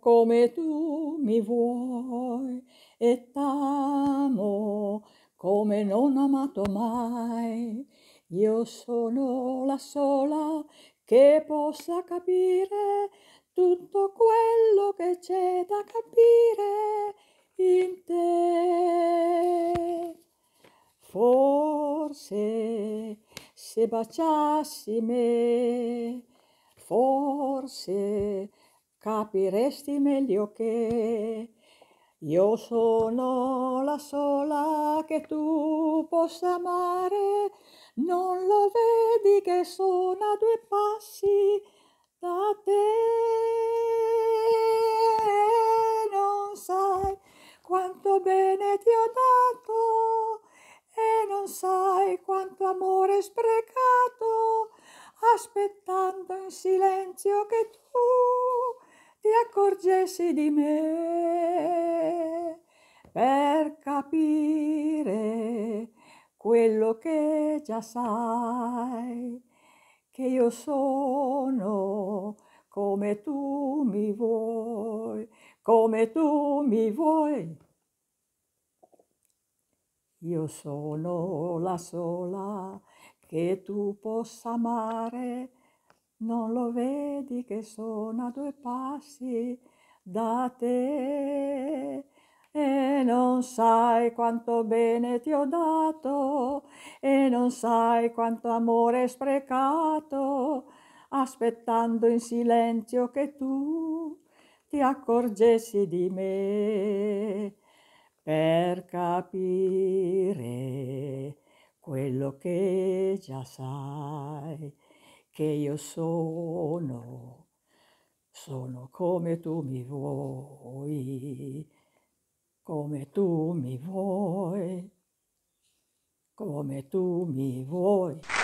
come tu mi vuoi e t'amo come non amato mai. Io sono la sola che possa capire tutto quello che c'è da capire in te. Forse se baciassi me, forse capiresti meglio che io sono la sola che tu possa amare, non lo vedi che sono a due passi da te. Non sai quanto bene ti ho dato e non sai quanto amore sprecato aspettando in silenzio che tu ti accorgessi di me per capire quello che già sai, che io sono come tu mi vuoi, come tu mi vuoi. Io sono la sola che tu possa amare non lo vedi che sono a due passi da te e non sai quanto bene ti ho dato e non sai quanto amore sprecato aspettando in silenzio che tu ti accorgessi di me per capire quello che già sai che io sono, sono come tu mi vuoi, come tu mi vuoi, come tu mi vuoi.